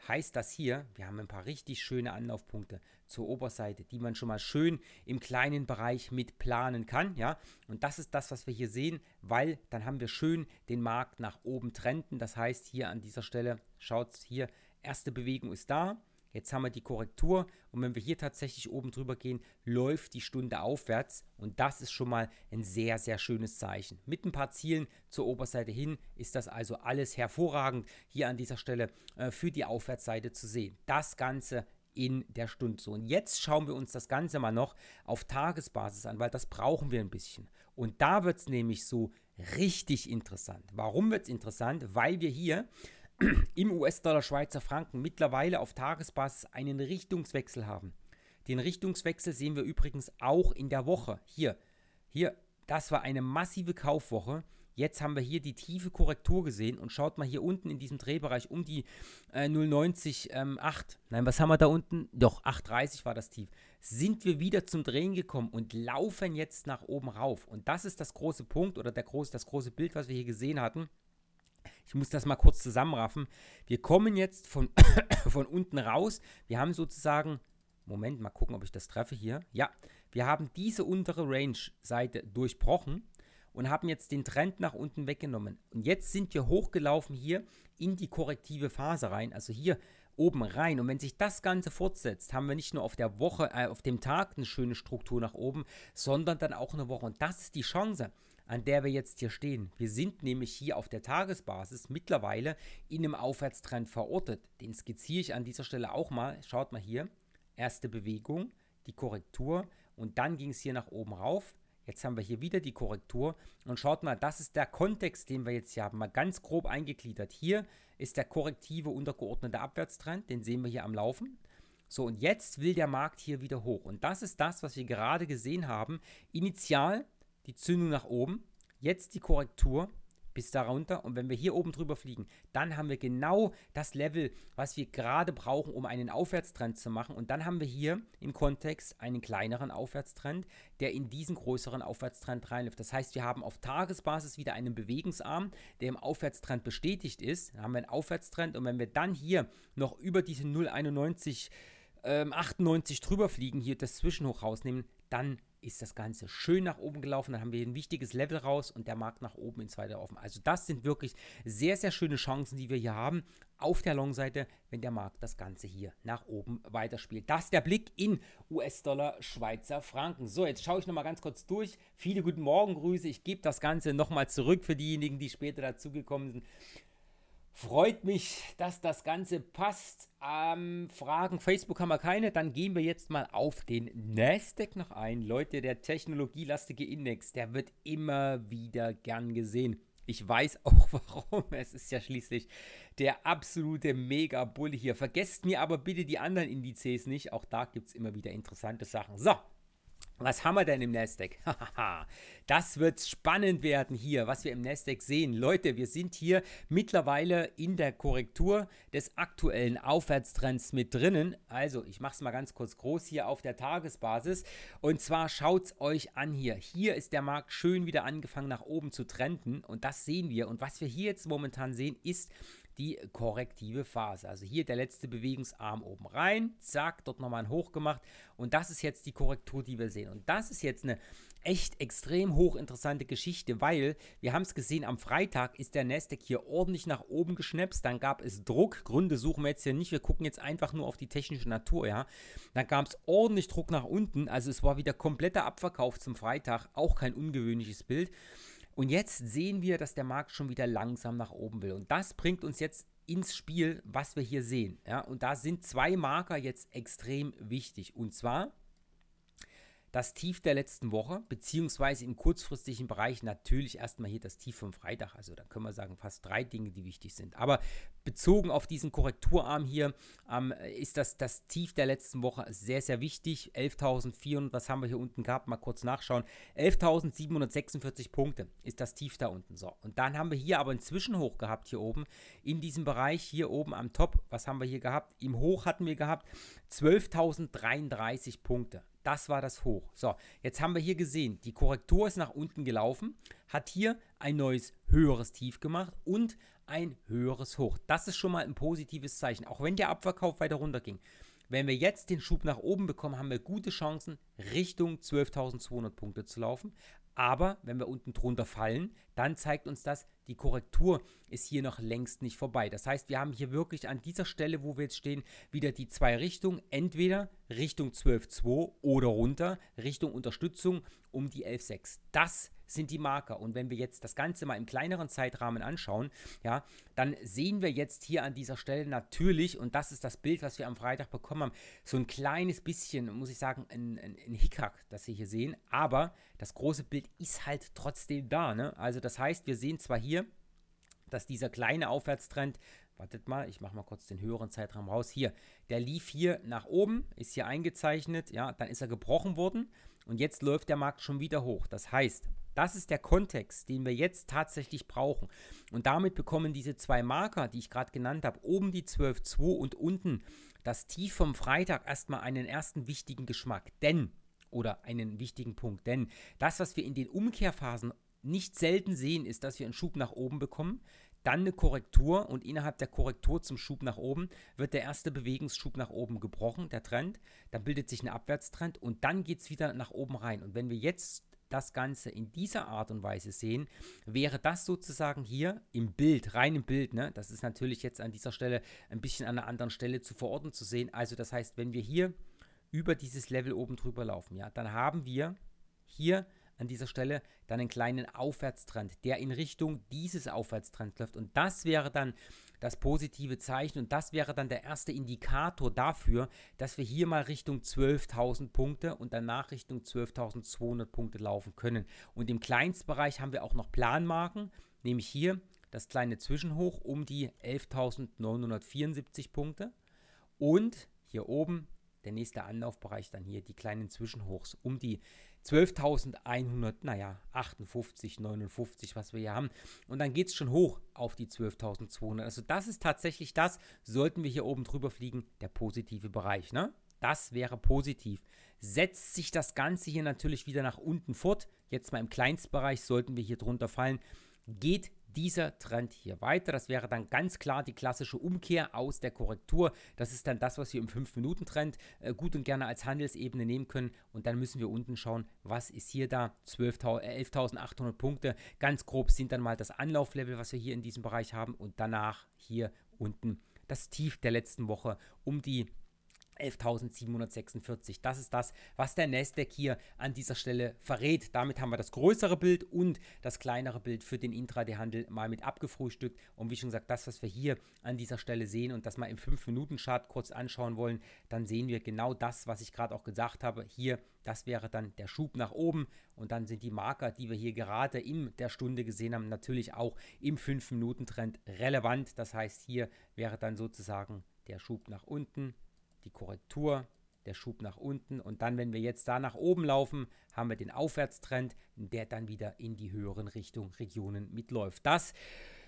heißt das hier, wir haben ein paar richtig schöne Anlaufpunkte zur Oberseite, die man schon mal schön im kleinen Bereich mit planen kann, ja. Und das ist das, was wir hier sehen, weil dann haben wir schön den Markt nach oben trenden. Das heißt, hier an dieser Stelle, schaut hier, erste Bewegung ist da, Jetzt haben wir die Korrektur und wenn wir hier tatsächlich oben drüber gehen, läuft die Stunde aufwärts und das ist schon mal ein sehr, sehr schönes Zeichen. Mit ein paar Zielen zur Oberseite hin ist das also alles hervorragend hier an dieser Stelle äh, für die Aufwärtsseite zu sehen. Das Ganze in der Stunde. So, und jetzt schauen wir uns das Ganze mal noch auf Tagesbasis an, weil das brauchen wir ein bisschen. Und da wird es nämlich so richtig interessant. Warum wird es interessant? Weil wir hier im US-Dollar Schweizer Franken mittlerweile auf Tagesbasis einen Richtungswechsel haben. Den Richtungswechsel sehen wir übrigens auch in der Woche. Hier, hier, das war eine massive Kaufwoche. Jetzt haben wir hier die tiefe Korrektur gesehen und schaut mal hier unten in diesem Drehbereich um die äh, 0,90, ähm, Nein, was haben wir da unten? Doch, 8,30 war das Tief. Sind wir wieder zum Drehen gekommen und laufen jetzt nach oben rauf. Und das ist das große Punkt oder der große, das große Bild, was wir hier gesehen hatten ich muss das mal kurz zusammenraffen. Wir kommen jetzt von, von unten raus. Wir haben sozusagen, Moment, mal gucken, ob ich das treffe hier. Ja, wir haben diese untere Range-Seite durchbrochen und haben jetzt den Trend nach unten weggenommen. Und jetzt sind wir hochgelaufen hier in die korrektive Phase rein, also hier oben rein. Und wenn sich das Ganze fortsetzt, haben wir nicht nur auf der Woche, äh, auf dem Tag eine schöne Struktur nach oben, sondern dann auch eine Woche. Und das ist die Chance an der wir jetzt hier stehen. Wir sind nämlich hier auf der Tagesbasis mittlerweile in einem Aufwärtstrend verortet. Den skizziere ich an dieser Stelle auch mal. Schaut mal hier, erste Bewegung, die Korrektur und dann ging es hier nach oben rauf. Jetzt haben wir hier wieder die Korrektur und schaut mal, das ist der Kontext, den wir jetzt hier haben, mal ganz grob eingegliedert. Hier ist der korrektive untergeordnete Abwärtstrend, den sehen wir hier am Laufen. So, und jetzt will der Markt hier wieder hoch. Und das ist das, was wir gerade gesehen haben. Initial die Zündung nach oben, jetzt die Korrektur bis darunter und wenn wir hier oben drüber fliegen, dann haben wir genau das Level, was wir gerade brauchen, um einen Aufwärtstrend zu machen und dann haben wir hier im Kontext einen kleineren Aufwärtstrend, der in diesen größeren Aufwärtstrend reinläuft. Das heißt, wir haben auf Tagesbasis wieder einen Bewegungsarm, der im Aufwärtstrend bestätigt ist. Dann haben wir einen Aufwärtstrend und wenn wir dann hier noch über diese 0,91 98 ähm, drüber fliegen, hier das Zwischenhoch rausnehmen, dann ist das Ganze schön nach oben gelaufen. Dann haben wir ein wichtiges Level raus und der Markt nach oben ins Weiter offen. Also das sind wirklich sehr, sehr schöne Chancen, die wir hier haben auf der Long-Seite, wenn der Markt das Ganze hier nach oben weiterspielt. Das ist der Blick in US-Dollar, Schweizer Franken. So, jetzt schaue ich nochmal ganz kurz durch. Viele guten Morgengrüße. Ich gebe das Ganze nochmal zurück für diejenigen, die später dazugekommen sind. Freut mich, dass das Ganze passt. Ähm, Fragen Facebook haben wir keine. Dann gehen wir jetzt mal auf den Nasdaq noch ein. Leute, der technologielastige Index, der wird immer wieder gern gesehen. Ich weiß auch warum. Es ist ja schließlich der absolute Mega-Bull hier. Vergesst mir aber bitte die anderen Indizes nicht. Auch da gibt es immer wieder interessante Sachen. So, was haben wir denn im Nasdaq? das wird spannend werden hier, was wir im Nasdaq sehen. Leute, wir sind hier mittlerweile in der Korrektur des aktuellen Aufwärtstrends mit drinnen. Also, ich mache es mal ganz kurz groß hier auf der Tagesbasis. Und zwar schaut es euch an hier. Hier ist der Markt schön wieder angefangen nach oben zu trenden. Und das sehen wir. Und was wir hier jetzt momentan sehen, ist die korrektive Phase. Also hier der letzte Bewegungsarm oben rein, zack, dort nochmal ein Hoch gemacht und das ist jetzt die Korrektur, die wir sehen. Und das ist jetzt eine echt extrem hochinteressante Geschichte, weil wir haben es gesehen, am Freitag ist der Nasdaq hier ordentlich nach oben geschnäpst, dann gab es Druck, Gründe suchen wir jetzt hier nicht, wir gucken jetzt einfach nur auf die technische Natur, ja. Dann gab es ordentlich Druck nach unten, also es war wieder kompletter Abverkauf zum Freitag, auch kein ungewöhnliches Bild. Und jetzt sehen wir, dass der Markt schon wieder langsam nach oben will. Und das bringt uns jetzt ins Spiel, was wir hier sehen. Ja, und da sind zwei Marker jetzt extrem wichtig. Und zwar das Tief der letzten Woche, beziehungsweise im kurzfristigen Bereich natürlich erstmal hier das Tief vom Freitag. Also da können wir sagen, fast drei Dinge, die wichtig sind. Aber bezogen auf diesen Korrekturarm hier ähm, ist das, das Tief der letzten Woche sehr, sehr wichtig. 11.400, was haben wir hier unten gehabt? Mal kurz nachschauen. 11.746 Punkte ist das Tief da unten. So, und dann haben wir hier aber einen Zwischenhoch gehabt hier oben in diesem Bereich hier oben am Top. Was haben wir hier gehabt? Im Hoch hatten wir gehabt 12.033 Punkte. Das war das Hoch. So, jetzt haben wir hier gesehen, die Korrektur ist nach unten gelaufen, hat hier ein neues höheres Tief gemacht und ein höheres Hoch. Das ist schon mal ein positives Zeichen, auch wenn der Abverkauf weiter runterging. Wenn wir jetzt den Schub nach oben bekommen, haben wir gute Chancen, Richtung 12.200 Punkte zu laufen. Aber wenn wir unten drunter fallen, dann zeigt uns das, die Korrektur ist hier noch längst nicht vorbei. Das heißt, wir haben hier wirklich an dieser Stelle, wo wir jetzt stehen, wieder die zwei Richtungen. Entweder Richtung 12.2 oder runter, Richtung Unterstützung um die 11.6. Das ist sind die Marker. Und wenn wir jetzt das Ganze mal im kleineren Zeitrahmen anschauen, ja, dann sehen wir jetzt hier an dieser Stelle natürlich, und das ist das Bild, was wir am Freitag bekommen haben, so ein kleines bisschen, muss ich sagen, ein, ein, ein Hickhack, das Sie hier sehen. Aber das große Bild ist halt trotzdem da. Ne? Also das heißt, wir sehen zwar hier, dass dieser kleine Aufwärtstrend wartet mal, ich mache mal kurz den höheren Zeitraum raus. Hier, der lief hier nach oben, ist hier eingezeichnet, ja, dann ist er gebrochen worden und jetzt läuft der Markt schon wieder hoch. Das heißt, das ist der Kontext, den wir jetzt tatsächlich brauchen. Und damit bekommen diese zwei Marker, die ich gerade genannt habe, oben die 12.2 und unten das Tief vom Freitag erstmal einen ersten wichtigen Geschmack. Denn, oder einen wichtigen Punkt, denn das, was wir in den Umkehrphasen nicht selten sehen, ist, dass wir einen Schub nach oben bekommen, dann eine Korrektur und innerhalb der Korrektur zum Schub nach oben wird der erste Bewegungsschub nach oben gebrochen, der Trend, dann bildet sich ein Abwärtstrend und dann geht es wieder nach oben rein. Und wenn wir jetzt das Ganze in dieser Art und Weise sehen, wäre das sozusagen hier im Bild, rein im Bild, ne? das ist natürlich jetzt an dieser Stelle ein bisschen an einer anderen Stelle zu verorten zu sehen. Also das heißt, wenn wir hier über dieses Level oben drüber laufen, ja, dann haben wir hier an dieser Stelle dann einen kleinen Aufwärtstrend, der in Richtung dieses Aufwärtstrends läuft. Und das wäre dann das positive Zeichen und das wäre dann der erste Indikator dafür, dass wir hier mal Richtung 12.000 Punkte und danach Richtung 12.200 Punkte laufen können. Und im Kleinstbereich haben wir auch noch Planmarken, nämlich hier das kleine Zwischenhoch um die 11.974 Punkte und hier oben der nächste Anlaufbereich dann hier die kleinen Zwischenhochs um die 11.974. 12.100, naja, 58, 59, was wir hier haben. Und dann geht es schon hoch auf die 12.200. Also das ist tatsächlich das, sollten wir hier oben drüber fliegen, der positive Bereich. Ne? Das wäre positiv. Setzt sich das Ganze hier natürlich wieder nach unten fort. Jetzt mal im Kleinstbereich sollten wir hier drunter fallen. Geht dieser Trend hier weiter. Das wäre dann ganz klar die klassische Umkehr aus der Korrektur. Das ist dann das, was wir im 5-Minuten-Trend äh, gut und gerne als Handelsebene nehmen können. Und dann müssen wir unten schauen, was ist hier da? 11.800 äh, Punkte. Ganz grob sind dann mal das Anlauflevel, was wir hier in diesem Bereich haben. Und danach hier unten das Tief der letzten Woche um die 11.746. Das ist das, was der Nasdaq hier an dieser Stelle verrät. Damit haben wir das größere Bild und das kleinere Bild für den Intraday-Handel mal mit abgefrühstückt. Und wie schon gesagt, das, was wir hier an dieser Stelle sehen und das mal im 5-Minuten-Chart kurz anschauen wollen, dann sehen wir genau das, was ich gerade auch gesagt habe. Hier, das wäre dann der Schub nach oben und dann sind die Marker, die wir hier gerade in der Stunde gesehen haben, natürlich auch im 5-Minuten-Trend relevant. Das heißt, hier wäre dann sozusagen der Schub nach unten, die Korrektur, der Schub nach unten und dann, wenn wir jetzt da nach oben laufen, haben wir den Aufwärtstrend, der dann wieder in die höheren Richtung Regionen mitläuft. Das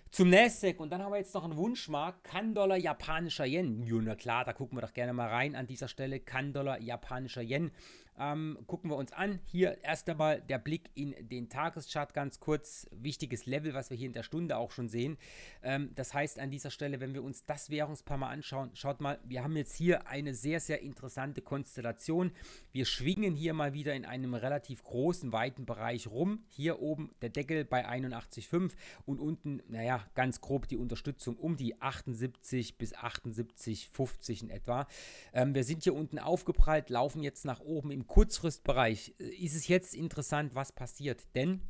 zum Nasdaq und dann haben wir jetzt noch einen Wunschmarkt, Kan-Dollar, japanischer Yen. Ja, na klar, da gucken wir doch gerne mal rein an dieser Stelle, Kan-Dollar, japanischer Yen. Ähm, gucken wir uns an. Hier erst einmal der Blick in den Tageschart ganz kurz. Wichtiges Level, was wir hier in der Stunde auch schon sehen. Ähm, das heißt an dieser Stelle, wenn wir uns das Währungspaar mal anschauen, schaut mal, wir haben jetzt hier eine sehr, sehr interessante Konstellation. Wir schwingen hier mal wieder in einem relativ großen, weiten Bereich rum. Hier oben der Deckel bei 81,5 und unten, naja, ganz grob die Unterstützung um die 78 bis 78,50 in etwa. Ähm, wir sind hier unten aufgeprallt, laufen jetzt nach oben im Kurzfristbereich äh, ist es jetzt interessant, was passiert, denn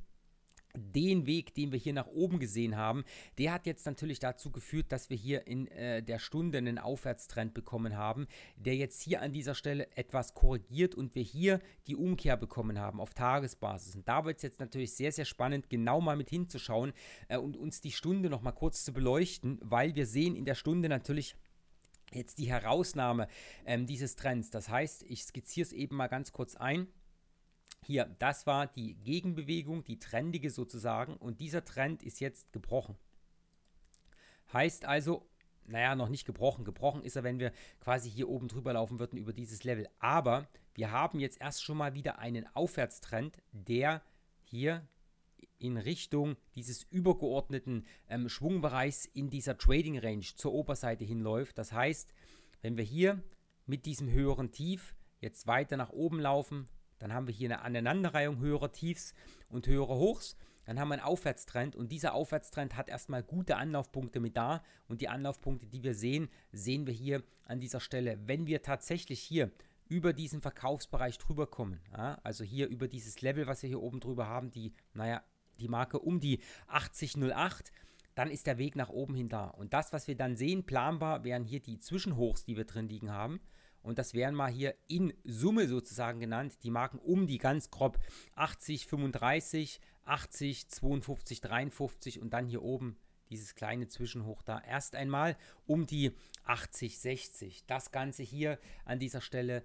den Weg, den wir hier nach oben gesehen haben, der hat jetzt natürlich dazu geführt, dass wir hier in äh, der Stunde einen Aufwärtstrend bekommen haben, der jetzt hier an dieser Stelle etwas korrigiert und wir hier die Umkehr bekommen haben auf Tagesbasis. Und da wird es jetzt natürlich sehr, sehr spannend, genau mal mit hinzuschauen äh, und uns die Stunde nochmal kurz zu beleuchten, weil wir sehen in der Stunde natürlich jetzt die Herausnahme ähm, dieses Trends. Das heißt, ich skizziere es eben mal ganz kurz ein. Hier, das war die Gegenbewegung, die trendige sozusagen, und dieser Trend ist jetzt gebrochen. Heißt also, naja, noch nicht gebrochen. Gebrochen ist er, wenn wir quasi hier oben drüber laufen würden über dieses Level. Aber wir haben jetzt erst schon mal wieder einen Aufwärtstrend, der hier in Richtung dieses übergeordneten ähm, Schwungbereichs in dieser Trading Range zur Oberseite hinläuft. Das heißt, wenn wir hier mit diesem höheren Tief jetzt weiter nach oben laufen, dann haben wir hier eine Aneinanderreihung höherer Tiefs und höherer Hochs. Dann haben wir einen Aufwärtstrend und dieser Aufwärtstrend hat erstmal gute Anlaufpunkte mit da. Und die Anlaufpunkte, die wir sehen, sehen wir hier an dieser Stelle. Wenn wir tatsächlich hier über diesen Verkaufsbereich drüber kommen, ja, also hier über dieses Level, was wir hier oben drüber haben, die, naja, die Marke um die 8008, dann ist der Weg nach oben hin da. Und das, was wir dann sehen, planbar, wären hier die Zwischenhochs, die wir drin liegen haben. Und das wären mal hier in Summe sozusagen genannt, die Marken um die ganz grob 80, 35, 80, 52, 53 und dann hier oben dieses kleine Zwischenhoch da erst einmal um die 80, 60. Das Ganze hier an dieser Stelle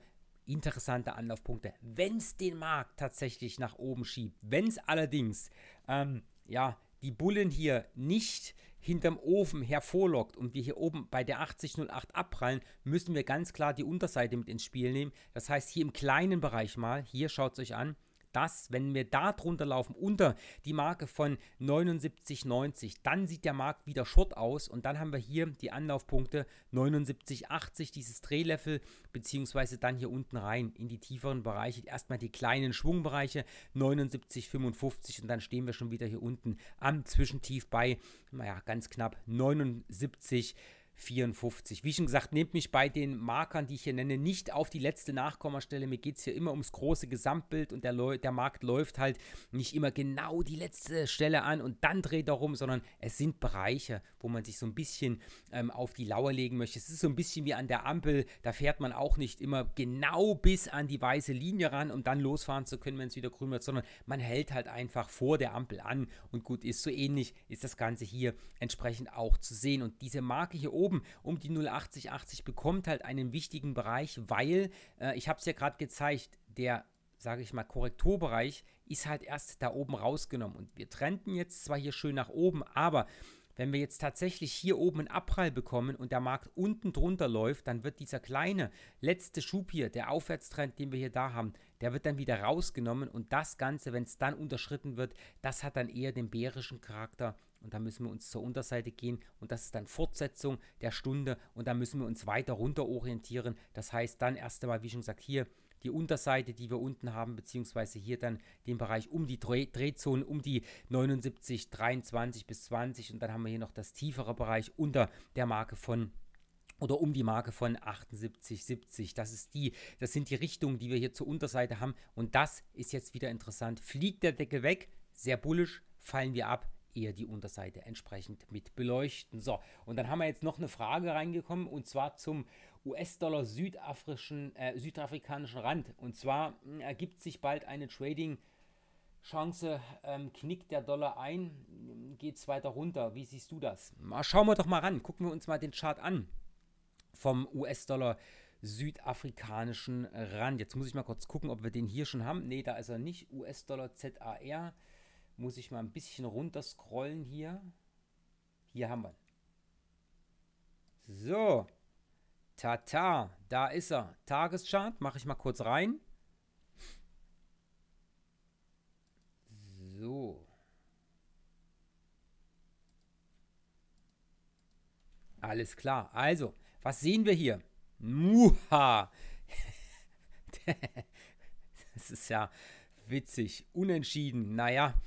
interessante Anlaufpunkte, wenn es den Markt tatsächlich nach oben schiebt. Wenn es allerdings ähm, ja, die Bullen hier nicht hinterm Ofen hervorlockt und wir hier oben bei der 8008 abprallen, müssen wir ganz klar die Unterseite mit ins Spiel nehmen. Das heißt, hier im kleinen Bereich mal, hier schaut es euch an, das, wenn wir da drunter laufen, unter die Marke von 79,90, dann sieht der Markt wieder short aus und dann haben wir hier die Anlaufpunkte 79,80, dieses Drehlevel, beziehungsweise dann hier unten rein in die tieferen Bereiche, erstmal die kleinen Schwungbereiche 79,55 und dann stehen wir schon wieder hier unten am Zwischentief bei, naja, ganz knapp 79. 54. Wie schon gesagt, nehmt mich bei den Markern, die ich hier nenne, nicht auf die letzte Nachkommastelle. Mir geht es hier immer ums große Gesamtbild und der, der Markt läuft halt nicht immer genau die letzte Stelle an und dann dreht er rum, sondern es sind Bereiche, wo man sich so ein bisschen ähm, auf die Lauer legen möchte. Es ist so ein bisschen wie an der Ampel, da fährt man auch nicht immer genau bis an die weiße Linie ran, um dann losfahren zu können, wenn es wieder grün wird, sondern man hält halt einfach vor der Ampel an und gut ist. So ähnlich ist das Ganze hier entsprechend auch zu sehen. Und diese Marke hier oben, oben um die 0,8080 bekommt halt einen wichtigen Bereich, weil äh, ich habe es ja gerade gezeigt, der sage ich mal, Korrekturbereich ist halt erst da oben rausgenommen. Und wir trennten jetzt zwar hier schön nach oben, aber wenn wir jetzt tatsächlich hier oben einen Abprall bekommen und der Markt unten drunter läuft, dann wird dieser kleine letzte Schub hier, der Aufwärtstrend, den wir hier da haben, der wird dann wieder rausgenommen und das Ganze, wenn es dann unterschritten wird, das hat dann eher den bärischen Charakter und dann müssen wir uns zur Unterseite gehen und das ist dann Fortsetzung der Stunde und dann müssen wir uns weiter runter orientieren. Das heißt dann erst einmal, wie schon gesagt, hier die Unterseite, die wir unten haben, beziehungsweise hier dann den Bereich um die Drehzone, um die 79, 23 bis 20 und dann haben wir hier noch das tiefere Bereich unter der Marke von oder um die Marke von 78, 70. Das ist die, das sind die Richtungen, die wir hier zur Unterseite haben und das ist jetzt wieder interessant. Fliegt der Deckel weg, sehr bullisch, fallen wir ab, eher die Unterseite entsprechend mit beleuchten. So, und dann haben wir jetzt noch eine Frage reingekommen und zwar zum US-Dollar südafrikanischen, äh, südafrikanischen Rand. Und zwar hm, ergibt sich bald eine Trading- Chance, ähm, knickt der Dollar ein, hm, geht es weiter runter. Wie siehst du das? Mal schauen wir doch mal ran, gucken wir uns mal den Chart an vom US-Dollar südafrikanischen Rand. Jetzt muss ich mal kurz gucken, ob wir den hier schon haben. Ne, da ist er nicht. US-Dollar ZAR muss ich mal ein bisschen runter scrollen hier. Hier haben wir So. Tata, da ist er. Tageschart, mache ich mal kurz rein. So. Alles klar. Also, was sehen wir hier? Muha. das ist ja witzig. Unentschieden. Naja.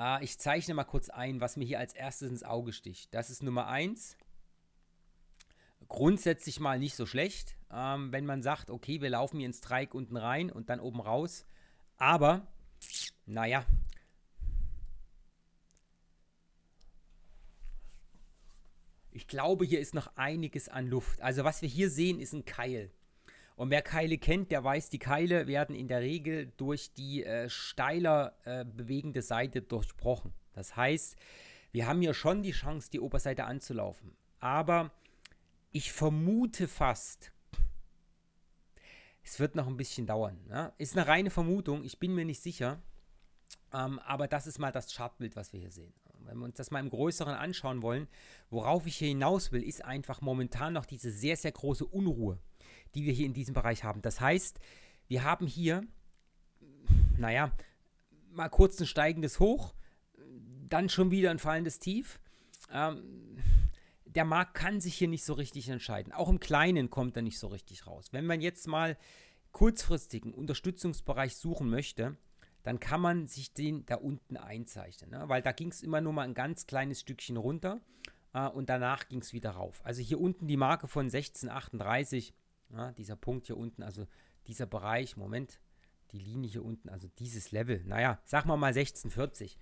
Ah, ich zeichne mal kurz ein, was mir hier als erstes ins Auge sticht. Das ist Nummer 1. Grundsätzlich mal nicht so schlecht, ähm, wenn man sagt, okay, wir laufen hier ins Dreieck unten rein und dann oben raus. Aber, naja. Ich glaube, hier ist noch einiges an Luft. Also was wir hier sehen, ist ein Keil. Und wer Keile kennt, der weiß, die Keile werden in der Regel durch die äh, steiler äh, bewegende Seite durchbrochen. Das heißt, wir haben hier schon die Chance, die Oberseite anzulaufen. Aber ich vermute fast, es wird noch ein bisschen dauern. Ne? Ist eine reine Vermutung, ich bin mir nicht sicher. Ähm, aber das ist mal das Chartbild, was wir hier sehen. Wenn wir uns das mal im Größeren anschauen wollen, worauf ich hier hinaus will, ist einfach momentan noch diese sehr, sehr große Unruhe die wir hier in diesem Bereich haben. Das heißt, wir haben hier, naja, mal kurz ein steigendes Hoch, dann schon wieder ein fallendes Tief. Ähm, der Markt kann sich hier nicht so richtig entscheiden. Auch im Kleinen kommt er nicht so richtig raus. Wenn man jetzt mal kurzfristigen Unterstützungsbereich suchen möchte, dann kann man sich den da unten einzeichnen, ne? weil da ging es immer nur mal ein ganz kleines Stückchen runter äh, und danach ging es wieder rauf. Also hier unten die Marke von 1638 ja, ne, dieser Punkt hier unten, also dieser Bereich, Moment, die Linie hier unten, also dieses Level, naja, sagen wir mal 1640,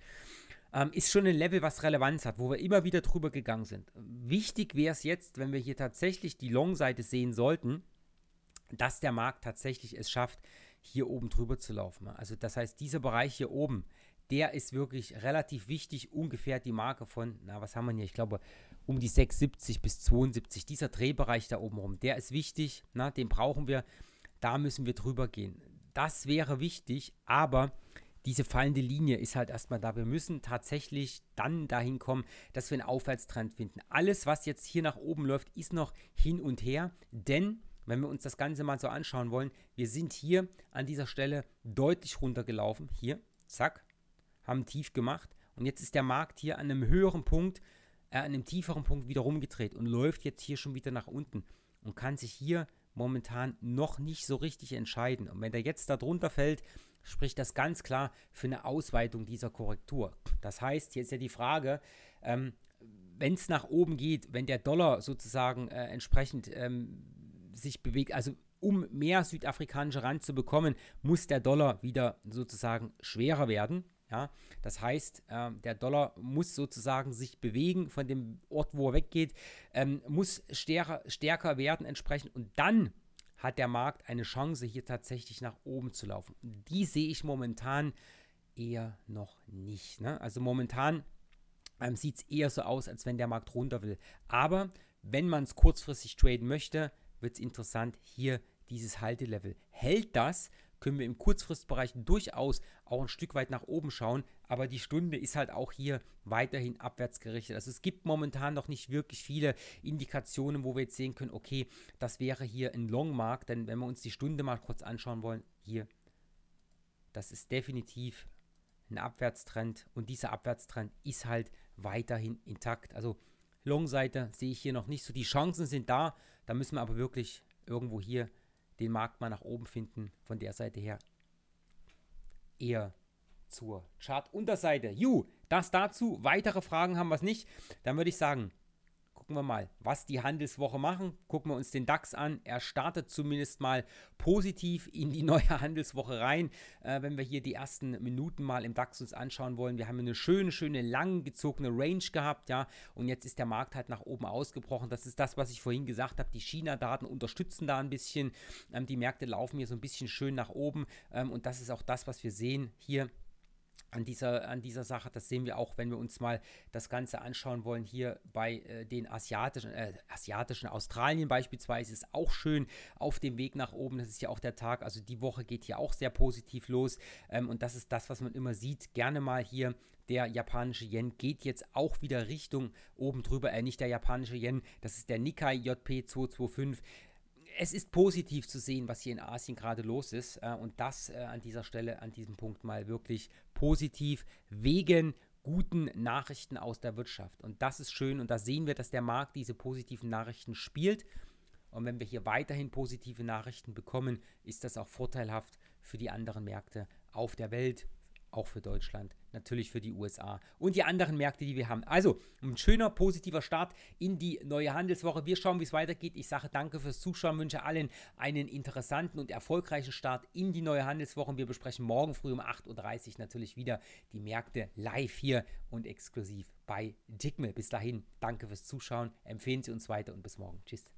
ähm, ist schon ein Level, was Relevanz hat, wo wir immer wieder drüber gegangen sind. Wichtig wäre es jetzt, wenn wir hier tatsächlich die Long-Seite sehen sollten, dass der Markt tatsächlich es schafft, hier oben drüber zu laufen. Also das heißt, dieser Bereich hier oben, der ist wirklich relativ wichtig, ungefähr die Marke von, na, was haben wir hier? Ich glaube, um die 6,70 bis 72. Dieser Drehbereich da oben rum, der ist wichtig, na, ne? den brauchen wir, da müssen wir drüber gehen. Das wäre wichtig, aber diese fallende Linie ist halt erstmal da. Wir müssen tatsächlich dann dahin kommen, dass wir einen Aufwärtstrend finden. Alles, was jetzt hier nach oben läuft, ist noch hin und her, denn wenn wir uns das Ganze mal so anschauen wollen, wir sind hier an dieser Stelle deutlich runtergelaufen. Hier, zack, haben tief gemacht. Und jetzt ist der Markt hier an einem höheren Punkt an einem tieferen Punkt wieder rumgedreht und läuft jetzt hier schon wieder nach unten und kann sich hier momentan noch nicht so richtig entscheiden. Und wenn der jetzt da drunter fällt, spricht das ganz klar für eine Ausweitung dieser Korrektur. Das heißt, hier ist ja die Frage, ähm, wenn es nach oben geht, wenn der Dollar sozusagen äh, entsprechend ähm, sich bewegt, also um mehr südafrikanische Rand zu bekommen, muss der Dollar wieder sozusagen schwerer werden. Ja, das heißt, äh, der Dollar muss sozusagen sich bewegen von dem Ort, wo er weggeht, ähm, muss stärker, stärker werden entsprechend und dann hat der Markt eine Chance, hier tatsächlich nach oben zu laufen. die sehe ich momentan eher noch nicht. Ne? Also momentan ähm, sieht es eher so aus, als wenn der Markt runter will. Aber wenn man es kurzfristig traden möchte, wird es interessant, hier dieses Haltelevel. Hält das, können wir im Kurzfristbereich durchaus auch ein Stück weit nach oben schauen, aber die Stunde ist halt auch hier weiterhin abwärts gerichtet. Also es gibt momentan noch nicht wirklich viele Indikationen, wo wir jetzt sehen können, okay, das wäre hier ein Long Mark, denn wenn wir uns die Stunde mal kurz anschauen wollen, hier, das ist definitiv ein Abwärtstrend und dieser Abwärtstrend ist halt weiterhin intakt. Also Long-Seite sehe ich hier noch nicht so. Die Chancen sind da, da müssen wir aber wirklich irgendwo hier den Markt mal nach oben finden von der Seite her eher zur Chart-Unterseite. Ju, das dazu. Weitere Fragen haben wir es nicht. Dann würde ich sagen, gucken wir mal, was die Handelswoche machen. Gucken wir uns den DAX an. Er startet zumindest mal positiv in die neue Handelswoche rein. Äh, wenn wir hier die ersten Minuten mal im DAX uns anschauen wollen, wir haben eine schöne, schöne langgezogene Range gehabt, ja. Und jetzt ist der Markt halt nach oben ausgebrochen. Das ist das, was ich vorhin gesagt habe. Die China-Daten unterstützen da ein bisschen. Ähm, die Märkte laufen hier so ein bisschen schön nach oben. Ähm, und das ist auch das, was wir sehen hier an dieser, an dieser Sache. Das sehen wir auch, wenn wir uns mal das Ganze anschauen wollen. Hier bei äh, den asiatischen, äh, asiatischen Australien beispielsweise ist auch schön auf dem Weg nach oben. Das ist ja auch der Tag. Also die Woche geht hier auch sehr positiv los. Ähm, und das ist das, was man immer sieht. Gerne mal hier der japanische Yen geht jetzt auch wieder Richtung oben drüber. Äh, nicht der japanische Yen, das ist der Nikkei JP225 es ist positiv zu sehen, was hier in Asien gerade los ist. Äh, und das äh, an dieser Stelle, an diesem Punkt mal wirklich positiv wegen guten Nachrichten aus der Wirtschaft. Und das ist schön und da sehen wir, dass der Markt diese positiven Nachrichten spielt. Und wenn wir hier weiterhin positive Nachrichten bekommen, ist das auch vorteilhaft für die anderen Märkte auf der Welt auch für Deutschland, natürlich für die USA und die anderen Märkte, die wir haben. Also ein schöner, positiver Start in die neue Handelswoche. Wir schauen, wie es weitergeht. Ich sage danke fürs Zuschauen, wünsche allen einen interessanten und erfolgreichen Start in die neue Handelswoche. Wir besprechen morgen früh um 8.30 Uhr natürlich wieder die Märkte live hier und exklusiv bei Digme. Bis dahin, danke fürs Zuschauen, empfehlen Sie uns weiter und bis morgen. Tschüss.